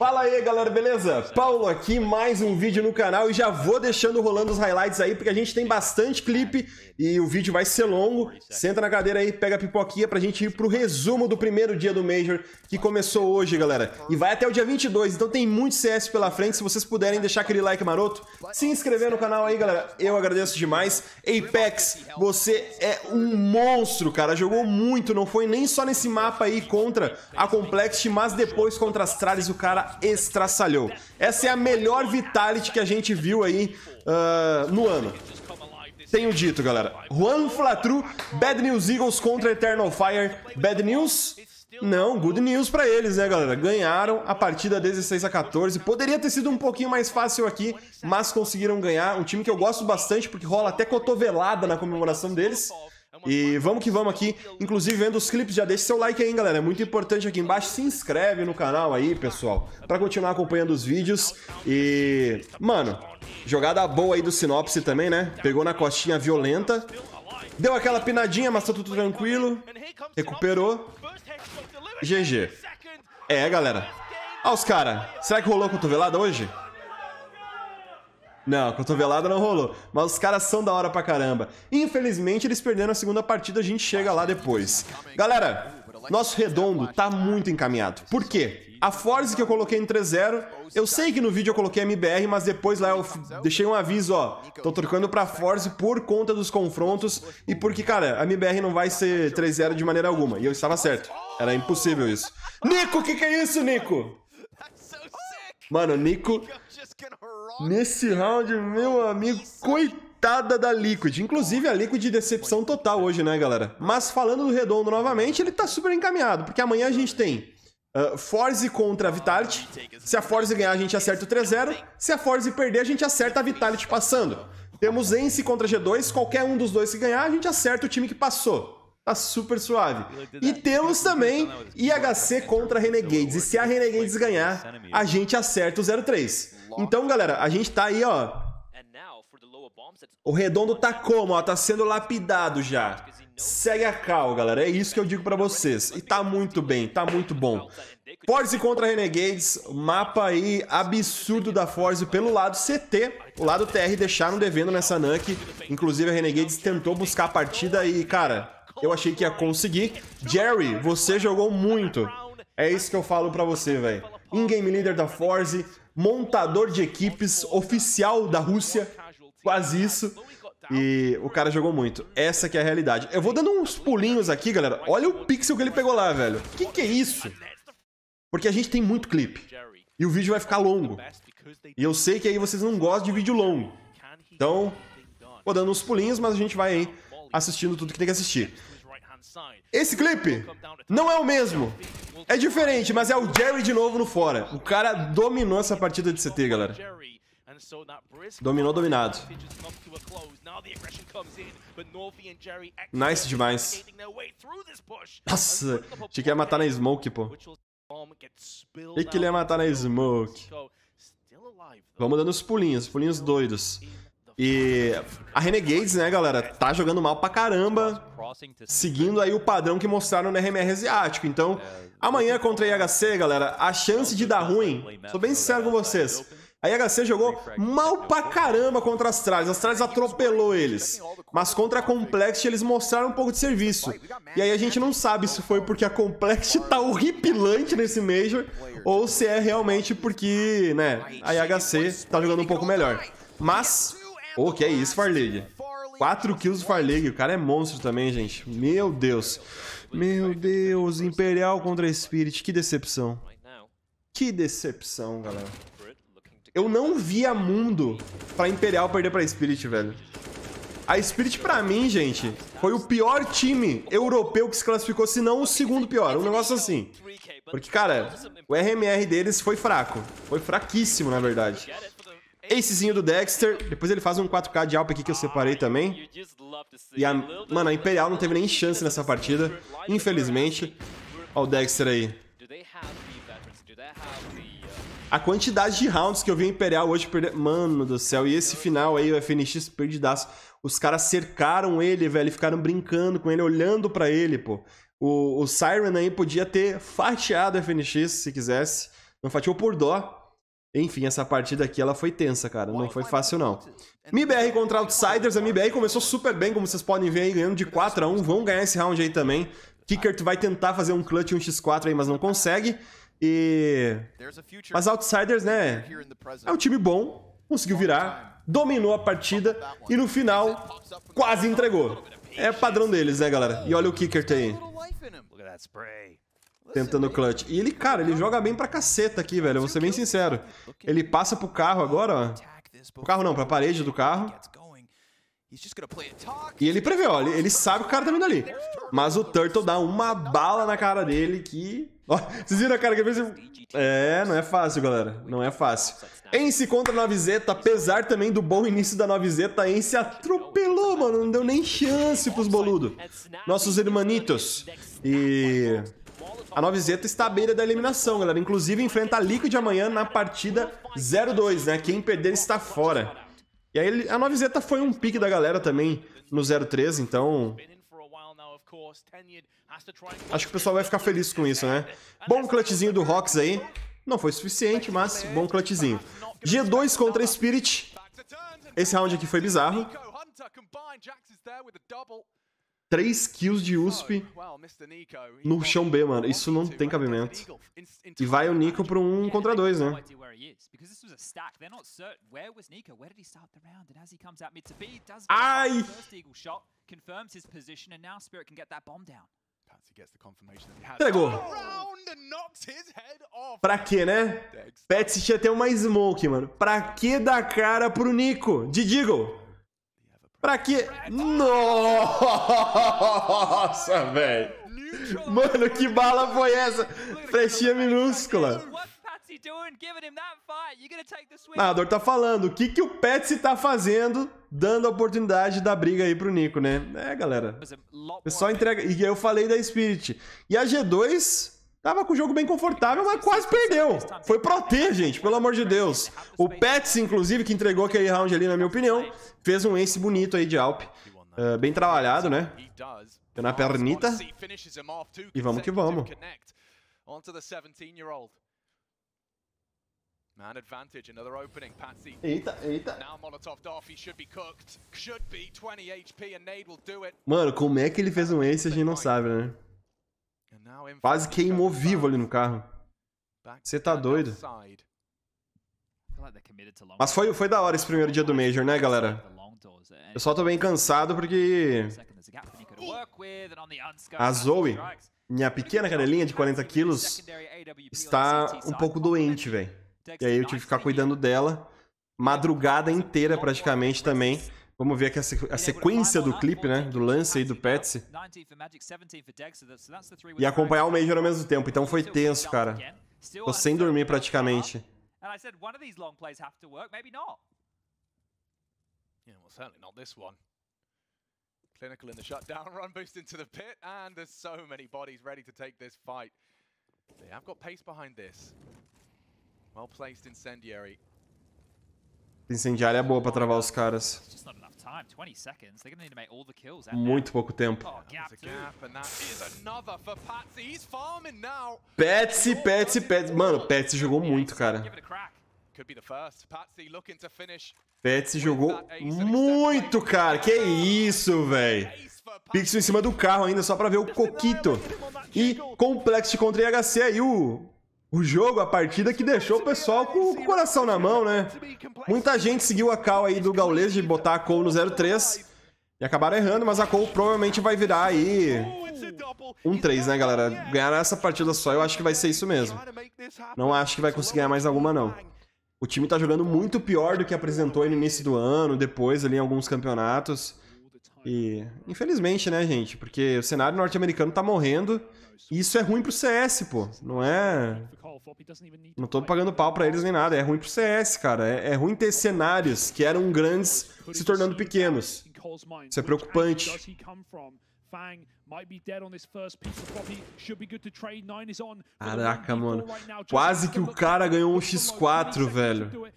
Fala aí, galera, beleza? Paulo aqui, mais um vídeo no canal e já vou deixando rolando os highlights aí, porque a gente tem bastante clipe e o vídeo vai ser longo. Senta na cadeira aí, pega a pipoquinha pra gente ir pro resumo do primeiro dia do Major, que começou hoje, galera. E vai até o dia 22, então tem muito CS pela frente. Se vocês puderem deixar aquele like maroto, se inscrever no canal aí, galera, eu agradeço demais. Apex, você é um monstro, cara. Jogou muito, não foi nem só nesse mapa aí contra a Complexity, mas depois contra as Trales, o cara estraçalhou. Essa é a melhor Vitality que a gente viu aí uh, no ano. Tenho dito, galera. Juan Flatru, Bad News Eagles contra Eternal Fire. Bad News? Não, good news para eles, né, galera? Ganharam a partida 16 a 14. Poderia ter sido um pouquinho mais fácil aqui, mas conseguiram ganhar. Um time que eu gosto bastante porque rola até cotovelada na comemoração deles. E vamos que vamos aqui. Inclusive, vendo os clipes, já deixa seu like aí, galera. É muito importante aqui embaixo. Se inscreve no canal aí, pessoal, para continuar acompanhando os vídeos. E, mano, jogada boa aí do Sinopse também, né? Pegou na costinha violenta. Deu aquela pinadinha, mas tá tudo tranquilo. Recuperou. GG. É, galera. Olha os caras. Será que rolou cotovelada hoje? Não, cotovelada não rolou. Mas os caras são da hora pra caramba. Infelizmente, eles perderam a segunda partida, a gente chega lá depois. Galera, nosso redondo tá muito encaminhado. Por quê? A Force que eu coloquei em 3-0, eu sei que no vídeo eu coloquei MBR, mas depois lá eu deixei um aviso, ó. Tô trocando pra Force por conta dos confrontos e porque, cara, a MBR não vai ser 3-0 de maneira alguma. E eu estava certo. Era impossível isso. Nico, o que, que é isso, Nico? Mano, Nico Nesse round, meu amigo, coitada da Liquid. Inclusive, a Liquid decepção total hoje, né, galera? Mas falando do Redondo novamente, ele tá super encaminhado, porque amanhã a gente tem uh, ah, Forze contra a Vitality. Se a Forze ganhar, a gente acerta o 3-0. Se a Forze perder, a gente acerta a Vitality passando. Temos Ence contra G2. Qualquer um dos dois que ganhar, a gente acerta o time que passou tá super suave. E temos também IHC contra Renegades. E se a Renegades ganhar, a gente acerta o 03. Então, galera, a gente tá aí, ó. O redondo tá como, ó? Tá sendo lapidado já. Segue a cal, galera. É isso que eu digo pra vocês. E tá muito bem, tá muito bom. Force contra Renegades, mapa aí absurdo da Force pelo lado CT. O lado TR deixaram devendo nessa Nuke. Inclusive a Renegades tentou buscar a partida e, cara, eu achei que ia conseguir. Jerry, você jogou muito. É isso que eu falo pra você, velho. In-game leader da Force, montador de equipes oficial da Rússia, quase isso. E o cara jogou muito. Essa que é a realidade. Eu vou dando uns pulinhos aqui, galera. Olha o pixel que ele pegou lá, velho. Que que é isso? Porque a gente tem muito clipe. E o vídeo vai ficar longo. E eu sei que aí vocês não gostam de vídeo longo. Então, vou dando uns pulinhos, mas a gente vai aí assistindo tudo que tem que assistir. Esse clipe não é o mesmo. É diferente, mas é o Jerry de novo no fora. O cara dominou essa partida de CT, galera. Dominou, dominado. Nice demais. Nossa, achei que ia matar na smoke, pô. Achei que ele ia matar na smoke. Vamos dando os pulinhos, pulinhos doidos. E a Renegades, né, galera, tá jogando mal pra caramba, seguindo aí o padrão que mostraram no RMR asiático. Então, é, amanhã contra a IHC, galera, a chance de dar ruim, sou bem sincero com vocês. A IHC jogou mal pra caramba contra as Astralis, As Trales atropelou eles. Mas contra a Complex eles mostraram um pouco de serviço. E aí a gente não sabe se foi porque a Complex tá horripilante nesse Major ou se é realmente porque, né, a IHC tá jogando um pouco melhor. Mas Pô, que é isso, Farleague. 4 kills do Farleague. O cara é monstro também, gente. Meu Deus. Meu Deus. Imperial contra Spirit. Que decepção. Que decepção, galera. Eu não via mundo pra Imperial perder pra Spirit, velho. A Spirit, pra mim, gente, foi o pior time europeu que se classificou, se não o segundo pior. Um negócio assim. Porque, cara, o RMR deles foi fraco. Foi fraquíssimo, na verdade. Acezinho do Dexter. Depois ele faz um 4K de Alp aqui que eu separei também. E a... Mano, a Imperial não teve nem chance nessa partida. Infelizmente. Olha o Dexter aí. A quantidade de rounds que eu vi a Imperial hoje perder... Mano do céu. E esse final aí, o FNX perdidaço. Os caras cercaram ele, velho. Ficaram brincando com ele, olhando para ele, pô. O, o Siren aí podia ter fatiado o FNX se quisesse. Não fatiou por dó. Enfim, essa partida aqui ela foi tensa, cara. Não foi fácil, não. MIBR é, contra é, Outsiders. A MIBR começou super bem, como vocês podem ver aí, ganhando de 4 a 1 Vão ganhar esse round aí também. Kickert vai tentar fazer um clutch, um x4 aí, mas não consegue. E... Mas Outsiders, né? É um time bom. Conseguiu virar. Dominou a partida. E no final, quase entregou. É padrão deles, né, galera? E olha o Kickert aí. spray tentando clutch. E ele, cara, ele joga bem pra caceta aqui, velho. Eu vou ser bem sincero. Ele passa pro carro agora, ó. O carro não, pra parede do carro. E ele prevê, ó, ele, sabe que o cara tá vindo ali. Mas o Turtle dá uma bala na cara dele que... Ó, vocês viram a cara que ele fez? É, não é fácil, galera. Não é fácil. Ence contra a 9Z, apesar também do bom início da 9Z, a Ence atropelou, mano. Não deu nem chance pros boludo. Nossos hermanitos. E... A 9Z está à beira da eliminação, galera. Inclusive, enfrenta a Liquid amanhã na partida 0-2, né? Quem perder está fora. E aí, a 9Z foi um pique da galera também no 0-3, então... Acho que o pessoal vai ficar feliz com isso, né? Bom clutchzinho do Rox aí. Não foi suficiente, mas bom clutchzinho. G2 contra Spirit. Esse round aqui foi bizarro. 3 kills de USP no chão B, mano. Isso não tem cabimento. E vai o Nico para um contra dois, né? Ai! Entregou. Pra que, né? Pets tinha até uma smoke, mano. Pra que dar cara pro Nico? De Deagle. Pra que... Nossa, velho. Mano, que bala foi essa? Flechinha minúscula. Dor tá falando. O que, que o Patsy tá fazendo dando a oportunidade da briga aí pro Nico, né? É, galera. Pessoal é é entrega... E eu falei da Spirit. E a G2 Tava com o jogo bem confortável, mas quase perdeu. Foi pro T, gente, pelo amor de Deus. O Pets, inclusive, que entregou aquele round ali, na minha opinião, fez um ace bonito aí de Alp. Uh, bem trabalhado, né? Deu na pernita. E vamos que vamos. Man advantage, another opening, Patsy. Eita, eita. Now Molotov he should be cooked. Should be 20 HP Nade will do it. Mano, como é que ele fez um ace a gente não sabe, né? Quase queimou vivo ali no carro. Você tá doido. Mas foi, foi da hora esse primeiro dia do Major, né, galera? Eu só tô bem cansado porque... A Zoe, minha pequena canelinha de 40 quilos, está um pouco doente, velho. E aí eu tive que ficar cuidando dela. Madrugada inteira, praticamente, também. Vamos ver aqui a, é sequência do clipe, né? Do lance aí do Patsy. E acompanhar o Major ao mesmo tempo. Então foi tenso, cara. Tô sem dormir praticamente. Clinical in the shutdown, run boost into the pit, and there's so many bodies ready to take this fight. They have got pace behind this. Well placed incendiary. Incendiária é boa pra travar os caras. Muito pouco tempo. Oh, Patsy, Patsy, Patsy. Mano, Patsy jogou muito, cara. Patsy jogou muito, cara. Que isso, velho. Pixel em cima do carro ainda, só pra ver o Coquito. E complexo contra IHC aí, o o jogo, a partida que deixou o pessoal com o coração na mão, né? Muita gente seguiu a call aí do Gaules de botar a Cole no 03 e acabaram errando, mas a Cole provavelmente vai virar aí um 3, né, galera? Ganhar essa partida só, eu acho que vai ser isso mesmo. Não acho que vai conseguir ganhar mais alguma, não. O time tá jogando muito pior do que apresentou no início do ano, depois ali em alguns campeonatos. E, infelizmente, né, gente? Porque o cenário norte-americano tá morrendo. E isso é ruim pro CS, pô. Não é então, assim, não tô pagando pau para eles nem nada. É ruim pro CS, cara. É, é ruim ter cenários que eram grandes se tornando pequenos. Isso é preocupante. Caraca, mano. Quase que o cara ganhou um X4, velho.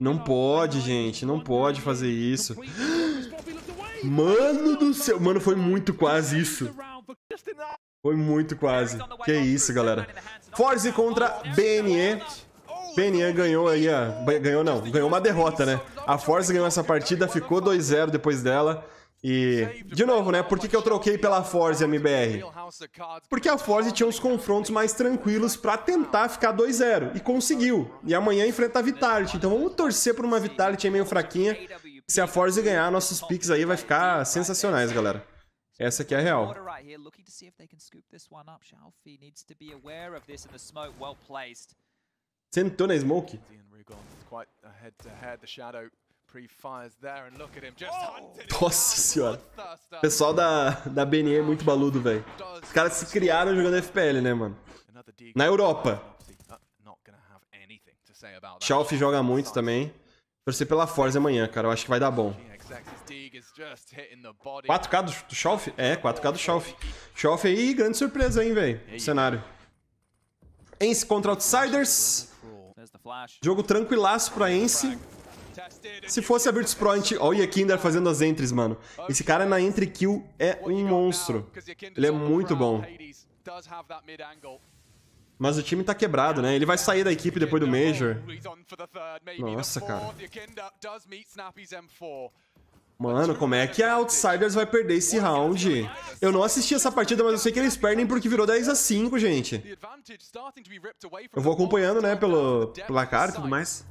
Não pode, gente. Não pode fazer isso. Mano do céu. Mano, foi muito quase isso. Foi muito quase. Que isso, galera. Force contra BNE. BNE ganhou aí a... Ganhou não, ganhou uma derrota, né? A Force ganhou essa partida, ficou 2-0 depois dela. E, de novo, né? Por que, que eu troquei pela Forze MBR? Porque a Force tinha uns confrontos mais tranquilos para tentar ficar 2-0. E conseguiu. E amanhã enfrenta a Vitality. Então vamos torcer por uma Vitality meio fraquinha. Se a Force ganhar, nossos picks aí vai ficar sensacionais, galera. Essa aqui é a real. Sentou na smoke. Nossa senhora. O pessoal da, da BNE é muito baludo, velho. Os caras se criaram jogando FPL, né, mano? Na Europa. Chalf uh, joga muito também. Torcer pela Forza amanhã, cara. Eu acho que vai dar bom. 4K do, do É, 4K do Shelf. Shelf aí, grande surpresa, hein, velho. Cenário. Ence contra Outsiders. Jogo tranquilaço pra Ence. Se fosse a Virtus Pro, a gente... Olha Kinder fazendo as entries, mano. Esse cara na entry kill é um monstro. Ele é muito bom. Mas o time tá quebrado, né? Ele vai sair da equipe depois do Major. Nossa, cara. Mano, como é que a Outsiders vai perder esse round? Eu não assisti essa partida, mas eu sei que eles perdem porque virou 10 a 5 gente. Eu vou acompanhando, né, pelo placar e tudo mais.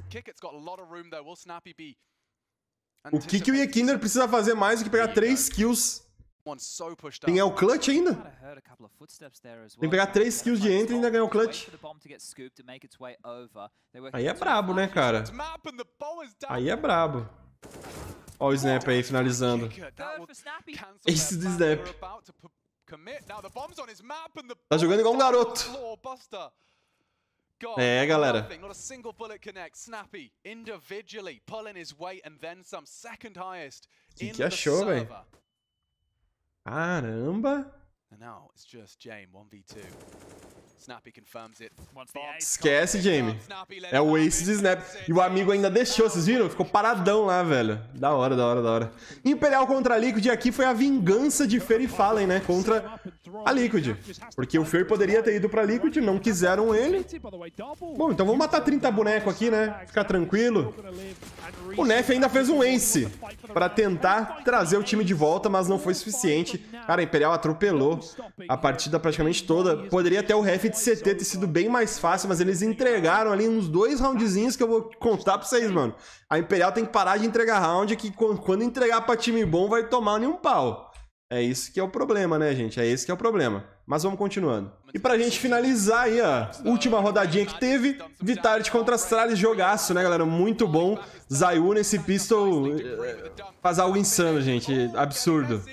O que, que o Yekinder precisa fazer mais do que pegar 3 kills tem que ganhar o clutch ainda. Tem que pegar 3 kills de entry e ainda ganhar o clutch. Aí é brabo, né, cara? Aí é brabo. Ó o snap aí, finalizando. Esse do snap. Tá jogando igual um garoto. É, galera. Que, que achou, velho? Caramba! And now it's just Jane, 1v2. Esquece, Jamie. É o ace de snap. E o amigo ainda deixou, vocês viram? Ficou paradão lá, velho. Da hora, da hora, da hora. Imperial contra a Liquid aqui foi a vingança de Fer e Fallen, né? Contra a Liquid. Porque o Fer poderia ter ido pra Liquid, não quiseram ele. Bom, então vamos matar 30 bonecos aqui, né? Ficar tranquilo. O Neff ainda fez um ace pra tentar trazer o time de volta, mas não foi suficiente. Cara, a Imperial atropelou a partida praticamente toda. Poderia até o Ref de CT ter sido bem mais fácil, mas eles entregaram ali uns dois roundzinhos que eu vou contar pra vocês, mano. A Imperial tem que parar de entregar round, que quando entregar pra time bom vai tomar nenhum pau. É isso que é o problema, né, gente? É esse que é o problema. Mas vamos continuando. E pra gente finalizar aí, ó, última rodadinha que teve, Vitality contra Astralis, jogaço, né, galera? Muito bom. Zayu nesse pistol eh, faz algo insano, gente. Absurdo.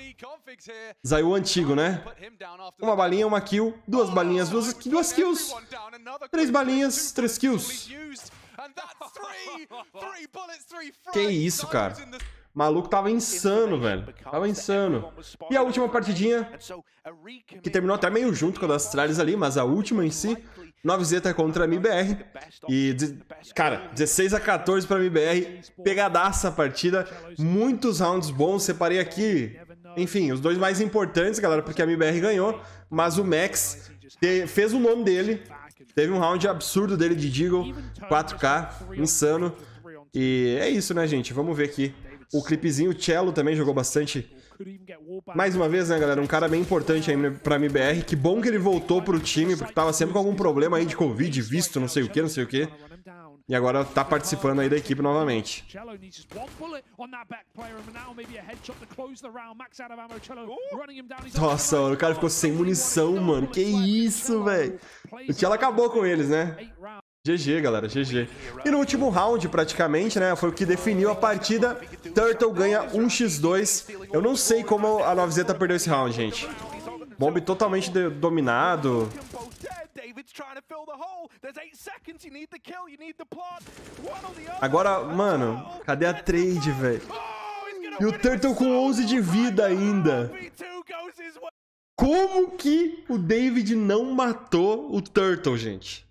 Zayu antigo, né? Uma balinha, uma kill, duas oh, balinhas, duas, duas kills. Três balinhas, três kills. Que isso, cara. O maluco tava insano, velho. Tava insano. E a última partidinha, que terminou até meio junto com a das tralhas ali, mas a última em si, 9Z contra a MBR. E, cara, 16 a 14 pra MBR. Pegadaça a partida. Muitos rounds bons. Separei aqui enfim, os dois mais importantes, galera, porque a MBR ganhou, mas o Max fez o nome dele. Teve um round absurdo dele de Deagle, 4K, insano. E é isso, né, gente? Vamos ver aqui. O clipezinho, o Cello também jogou bastante. Mais uma vez, né, galera? Um cara bem importante aí pra MBR. Que bom que ele voltou pro time, porque tava sempre com algum problema aí de Covid, visto, não sei o que, não sei o que. E agora tá participando aí da equipe novamente. Nossa, o cara ficou sem munição, mano. Que isso, velho. O Cello acabou com eles, né? GG, galera, GG. E no último round, praticamente, né, foi o que definiu a partida. Turtle ganha 1x2. Eu não sei como a 9Z perdeu esse round, gente. Bomb totalmente dominado. Agora, mano, cadê a trade, velho? Oh, e o Turtle com 11 de vida ainda. Como que o David não matou o Turtle, gente?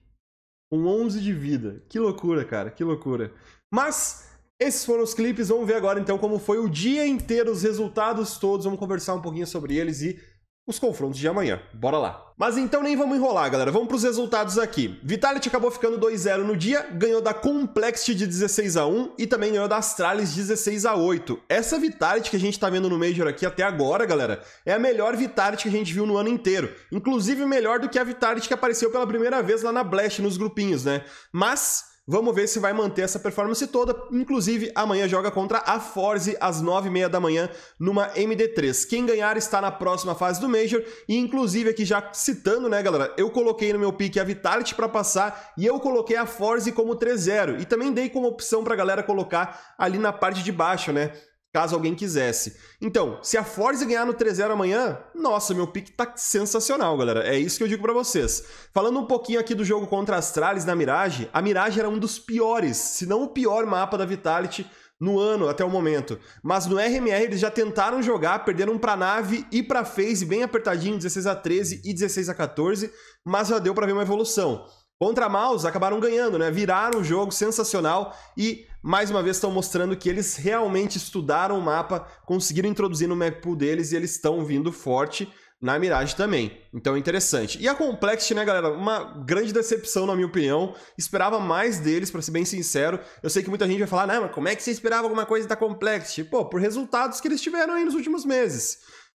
Um 11 de vida. Que loucura, cara. Que loucura. Mas esses foram os clipes. Vamos ver agora, então, como foi o dia inteiro, os resultados todos. Vamos conversar um pouquinho sobre eles e os confrontos de amanhã. Bora lá. Mas então nem vamos enrolar, galera. Vamos pros resultados aqui. Vitality acabou ficando 2-0 no dia, ganhou da Complexity de 16 a 1 e também ganhou da Astralis 16 a 8. Essa Vitality que a gente está vendo no Major aqui até agora, galera, é a melhor Vitality que a gente viu no ano inteiro. Inclusive melhor do que a Vitality que apareceu pela primeira vez lá na Blast nos grupinhos, né? Mas Vamos ver se vai manter essa performance toda. Inclusive, amanhã joga contra a Forze às 9h30 da manhã numa MD3. Quem ganhar está na próxima fase do Major. E, inclusive, aqui já citando, né, galera? Eu coloquei no meu pick a Vitality para passar e eu coloquei a Forze como 3-0. E também dei como opção para a galera colocar ali na parte de baixo, né? caso alguém quisesse. Então, se a Forza ganhar no 3-0 amanhã, nossa, meu pick tá sensacional, galera. É isso que eu digo para vocês. Falando um pouquinho aqui do jogo contra Astralis na Mirage, a Mirage era um dos piores, se não o pior mapa da Vitality no ano até o momento. Mas no RMR eles já tentaram jogar, perderam para nave e para phase bem apertadinho, 16 a 13 e 16 a 14, mas já deu para ver uma evolução. Contra a Mouse acabaram ganhando, né? Viraram o jogo, sensacional. E mais uma vez estão mostrando que eles realmente estudaram o mapa, conseguiram introduzir no map pool deles e eles estão vindo forte na Mirage também. Então, interessante. E a Complexity, né, galera? Uma grande decepção, na minha opinião. Esperava mais deles, para ser bem sincero. Eu sei que muita gente vai falar, né, mas como é que você esperava alguma coisa da Complexity? Tipo, pô, por resultados que eles tiveram aí nos últimos meses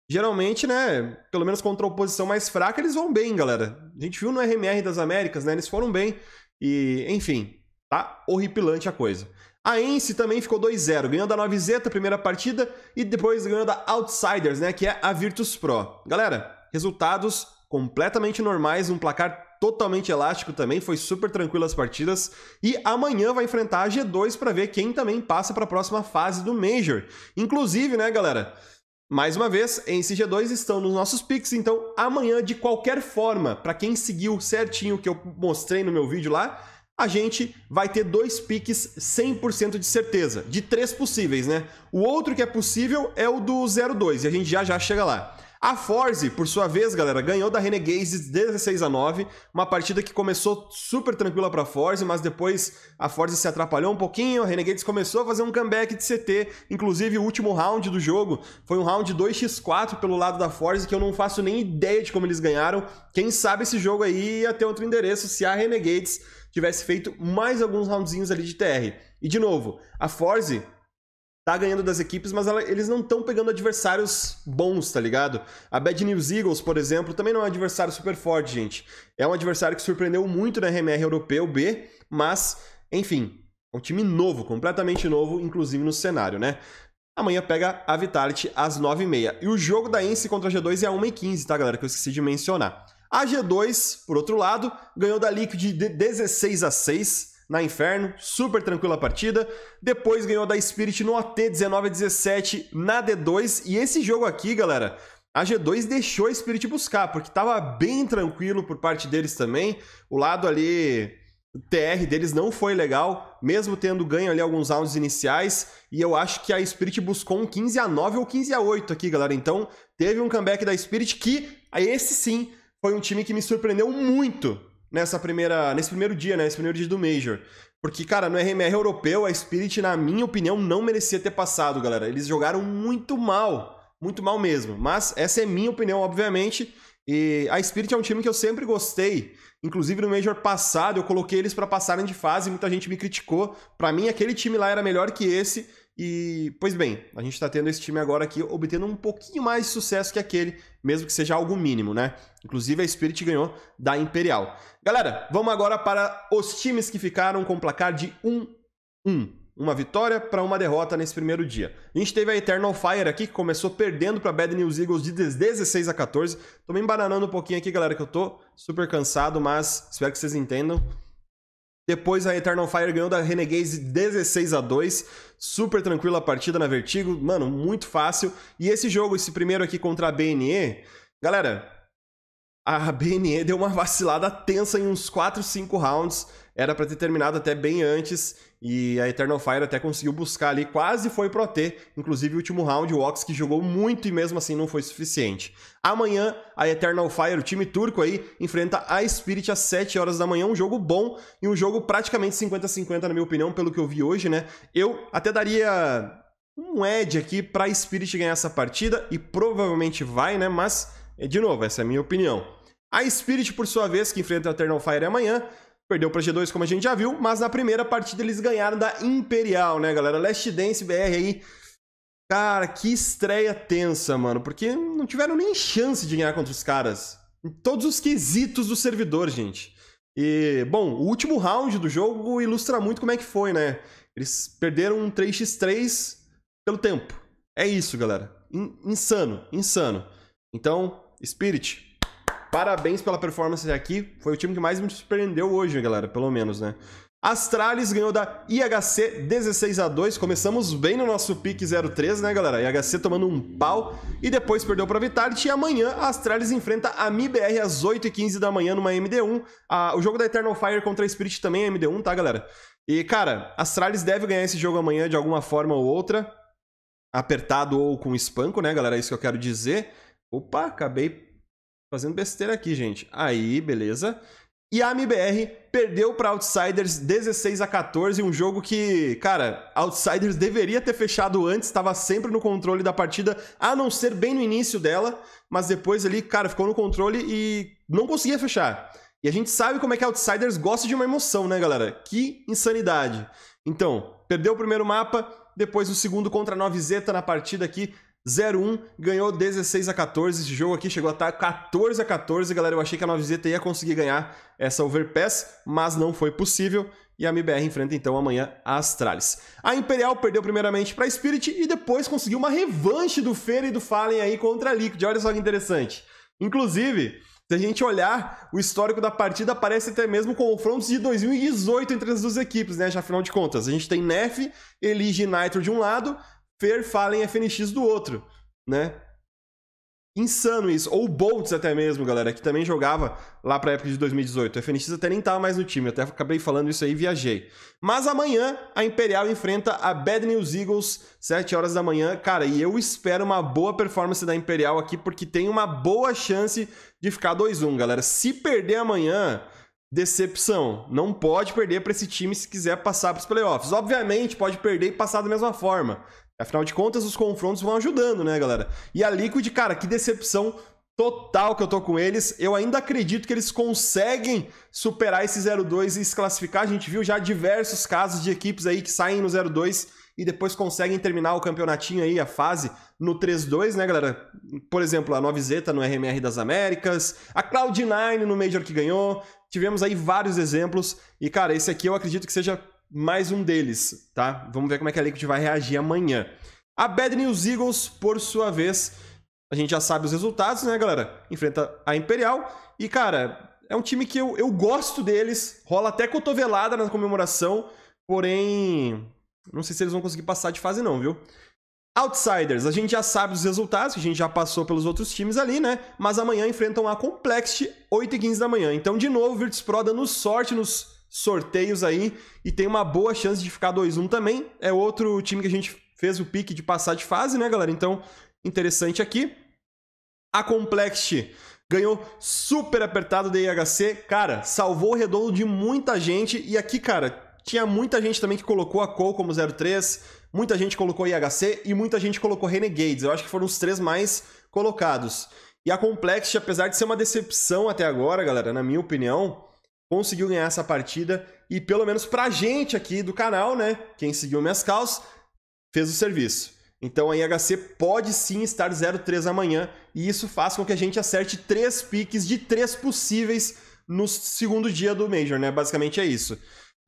geralmente, né, pelo menos contra a oposição mais fraca, eles vão bem, galera. A gente viu no RMR das Américas, né, eles foram bem. E, enfim, tá horripilante a coisa. A Ence também ficou 2-0, ganhou da 9Z a primeira partida e depois ganhou da Outsiders, né, que é a Virtus Pro. Galera, resultados completamente normais, um placar totalmente elástico também, foi super tranquilo as partidas. E amanhã vai enfrentar a G2 para ver quem também passa para a próxima fase do Major. Inclusive, né, galera, mais uma vez, em g 2 estão nos nossos Pix, então amanhã, de qualquer forma, para quem seguiu certinho o que eu mostrei no meu vídeo lá, a gente vai ter dois piques 100% de certeza, de três possíveis, né? O outro que é possível é o do 02 e a gente já já chega lá. A Forze, por sua vez, galera, ganhou da Renegades 16 a 9, uma partida que começou super tranquila para a Forze, mas depois a Forze se atrapalhou um pouquinho, a Renegades começou a fazer um comeback de CT, inclusive o último round do jogo foi um round 2x4 pelo lado da Forze, que eu não faço nem ideia de como eles ganharam. Quem sabe esse jogo aí ia ter outro endereço se a Renegades tivesse feito mais alguns roundzinhos ali de TR. E de novo, a Forze tá ganhando das equipes, mas ela, eles não estão pegando adversários bons, tá ligado? A Bad News Eagles, por exemplo, também não é um adversário super forte, gente. É um adversário que surpreendeu muito na RMR europeu B, mas, enfim, é um time novo, completamente novo, inclusive no cenário, né? Amanhã pega a Vitality às 9h30. E o jogo da Ence contra a G2 é a 1h15, tá, galera? Que eu esqueci de mencionar. A G2, por outro lado, ganhou da Liquid de 16 a 6 na Inferno, super tranquila partida. Depois ganhou da Spirit no AT 19 a 17 na D2. E esse jogo aqui, galera, a G2 deixou a Spirit buscar, porque estava bem tranquilo por parte deles também. O lado ali o TR deles não foi legal, mesmo tendo ganho ali alguns rounds iniciais, e eu acho que a Spirit buscou um 15 a 9 ou 15 a 8 aqui, galera. Então, teve um comeback da Spirit que esse sim foi um time que me surpreendeu muito nessa primeira, nesse primeiro dia, né? Nesse primeiro dia do Major. Porque, cara, no RMR europeu, a Spirit, na minha opinião, não merecia ter passado, galera. Eles jogaram muito mal. Muito mal mesmo. Mas essa é minha opinião, obviamente. E a Spirit é um time que eu sempre gostei. Inclusive no Major passado, eu coloquei eles para passarem de fase, e muita gente me criticou. Para mim, aquele time lá era melhor que esse. E, pois bem, a gente está tendo esse time agora aqui obtendo um pouquinho mais de sucesso que aquele, mesmo que seja algo mínimo, né? Inclusive a Spirit ganhou da Imperial. Galera, vamos agora para os times que ficaram com placar de 1-1 uma vitória para uma derrota nesse primeiro dia. A gente teve a Eternal Fire aqui, que começou perdendo para Bad News Eagles de 16 a 14. Tô me embananando um pouquinho aqui, galera, que eu tô super cansado, mas espero que vocês entendam. Depois a Eternal Fire ganhou da Renegades 16 a 2 Super tranquila a partida na Vertigo, mano, muito fácil. E esse jogo, esse primeiro aqui contra a BNE, galera, a BNE deu uma vacilada tensa em uns 4, 5 rounds. Era para ter terminado até bem antes. E a Eternal Fire até conseguiu buscar ali, quase foi pro AT, inclusive o último round, o Ox que jogou muito e mesmo assim não foi suficiente. Amanhã, a Eternal Fire, o time turco aí, enfrenta a Spirit às 7 horas da manhã, um jogo bom e um jogo praticamente 50-50 na minha opinião, pelo que eu vi hoje, né? Eu até daria um edge aqui pra Spirit ganhar essa partida e provavelmente vai, né? Mas, é, de novo, essa é a minha opinião. A Spirit, por sua vez, que enfrenta a Eternal Fire amanhã, Perdeu para G2, como a gente já viu, mas na primeira partida eles ganharam da Imperial, né, galera? Last Dance BR aí. Cara, que estreia tensa, mano, porque não tiveram nem chance de ganhar contra os caras. Em todos os quesitos do servidor, gente. E, bom, o último round do jogo ilustra muito como é que foi, né? Eles perderam um 3x3 pelo tempo. É isso, galera. In insano, insano. Então, Spirit, Parabéns pela performance aqui. Foi o time que mais me surpreendeu hoje, galera, pelo menos, né? Astralis ganhou da IHC 16 a 2. Começamos bem no nosso pique 03, né, galera? IHC tomando um pau e depois perdeu para Vitality. E amanhã a Astralis enfrenta a MIBR às 8h15 da manhã numa MD1. Ah, o jogo da Eternal Fire contra a Spirit também é MD1, tá, galera? E, cara, Astralis deve ganhar esse jogo amanhã de alguma forma ou outra. Apertado ou com espanco, né, galera? É isso que eu quero dizer. Opa, acabei fazendo besteira aqui, gente. Aí, beleza. E a MBR perdeu para Outsiders 16 a 14, um jogo que, cara, Outsiders deveria ter fechado antes, estava sempre no controle da partida, a não ser bem no início dela, mas depois ali, cara, ficou no controle e não conseguia fechar. E a gente sabe como é que Outsiders gosta de uma emoção, né, galera? Que insanidade. Então, perdeu o primeiro mapa, depois o segundo contra a 9Z na partida aqui, 0-1, ganhou 16 a 14. Esse jogo aqui chegou a tá estar 14 a 14. Galera, eu achei que a 9Z ia conseguir ganhar essa overpass, mas não foi possível. E a MBR enfrenta então amanhã a Astralis. A Imperial perdeu primeiramente para a Spirit e depois conseguiu uma revanche do Fer e do Fallen aí contra a Liquid. Olha só que interessante. Inclusive, se a gente olhar o histórico da partida, parece até mesmo confrontos de 2018 entre as duas equipes, né? Já afinal de contas, a gente tem Nef, Elige e Nitro de um lado, Fer fala em FNX do outro, né? Insano isso. Ou o Boltz até mesmo, galera, que também jogava lá pra época de 2018. O FNX até nem tava mais no time, até acabei falando isso aí, viajei. Mas amanhã a Imperial enfrenta a Bad News Eagles, 7 horas da manhã. Cara, e eu espero uma boa performance da Imperial aqui, porque tem uma boa chance de ficar 2-1, galera. Se perder amanhã, decepção. Não pode perder para esse time se quiser passar pros playoffs. Obviamente, pode perder e passar da mesma forma. Afinal de contas, os confrontos vão ajudando, né, galera? E a Liquid, cara, que decepção total que eu tô com eles. Eu ainda acredito que eles conseguem superar esse 0-2 e se classificar. A gente viu já diversos casos de equipes aí que saem no 0-2 e depois conseguem terminar o campeonatinho aí, a fase, no 3-2, né, galera? Por exemplo, a 9Z no RMR das Américas, a Cloud9 no Major que ganhou. Tivemos aí vários exemplos. E, cara, esse aqui eu acredito que seja mais um deles, tá? Vamos ver como é que a Liquid vai reagir amanhã. A Bad News Eagles, por sua vez, a gente já sabe os resultados, né, galera? Enfrenta a Imperial e, cara, é um time que eu, eu gosto deles, rola até cotovelada na comemoração, porém, não sei se eles vão conseguir passar de fase não, viu? Outsiders, a gente já sabe os resultados, a gente já passou pelos outros times ali, né? Mas amanhã enfrentam a Complexity, 8 e 15 da manhã. Então, de novo, Virtus Pro dando sorte nos sorteios aí e tem uma boa chance de ficar 2-1 também. É outro time que a gente fez o pique de passar de fase, né, galera? Então, interessante aqui. A Complext ganhou super apertado da IHC. Cara, salvou o redondo de muita gente. E aqui, cara, tinha muita gente também que colocou a Cole como 0-3. muita gente colocou IHC e muita gente colocou Renegades. Eu acho que foram os três mais colocados. E a complex apesar de ser uma decepção até agora, galera, na minha opinião, conseguiu ganhar essa partida e pelo menos pra gente aqui do canal, né, quem seguiu minhas causas fez o serviço. Então a IHC pode sim estar 0-3 amanhã e isso faz com que a gente acerte três piques de três possíveis no segundo dia do Major, né? Basicamente é isso.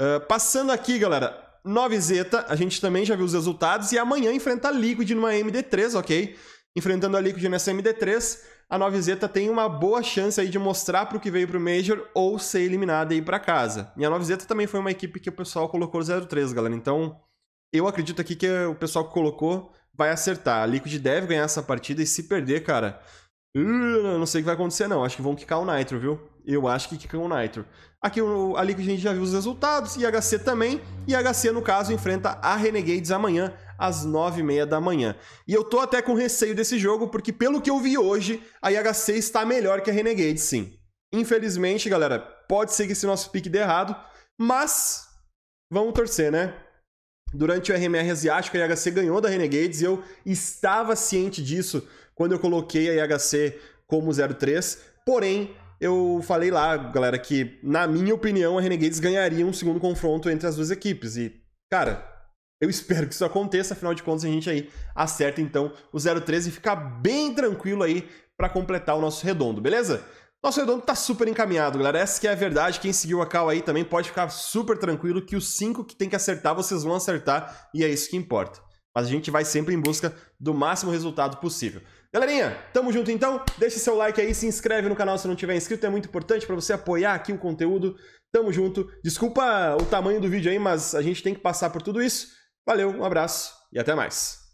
Uh, passando aqui, galera, 9 Zeta, a gente também já viu os resultados e amanhã enfrenta a Liquid numa MD3, ok? enfrentando a Liquid nessa md 3 a 9Z tem uma boa chance aí de mostrar para o que veio para o Major ou ser eliminada aí para casa. E a 9Z também foi uma equipe que o pessoal colocou 0-3, galera. Então, eu acredito aqui que o pessoal que colocou vai acertar. A Liquid deve ganhar essa partida e se perder, cara, uh, não sei o que vai acontecer não. Acho que vão quicar o Nitro, viu? Eu acho que quicam o Nitro. Aqui a Liquid a gente já viu os resultados e HC também. E HC, no caso, enfrenta a Renegades amanhã às 9h30 da manhã. E eu tô até com receio desse jogo, porque pelo que eu vi hoje, a IHC está melhor que a Renegade, sim. Infelizmente, galera, pode ser que esse nosso pique dê errado, mas vamos torcer, né? Durante o RMR Asiático, a IHC ganhou da Renegades e eu estava ciente disso quando eu coloquei a IHC como 03. Porém, eu falei lá, galera, que na minha opinião a Renegades ganharia um segundo confronto entre as duas equipes. E, cara, eu espero que isso aconteça, afinal de contas a gente aí acerta então o 013 e fica bem tranquilo aí para completar o nosso redondo, beleza? Nosso redondo tá super encaminhado, galera. Essa que é a verdade. Quem seguiu a cal aí também pode ficar super tranquilo que os 5 que tem que acertar, vocês vão acertar e é isso que importa. Mas a gente vai sempre em busca do máximo resultado possível. Galerinha, tamo junto então. Deixe seu like aí, se inscreve no canal se não tiver inscrito, é muito importante para você apoiar aqui o conteúdo. Tamo junto. Desculpa o tamanho do vídeo aí, mas a gente tem que passar por tudo isso. Valeu, um abraço e até mais.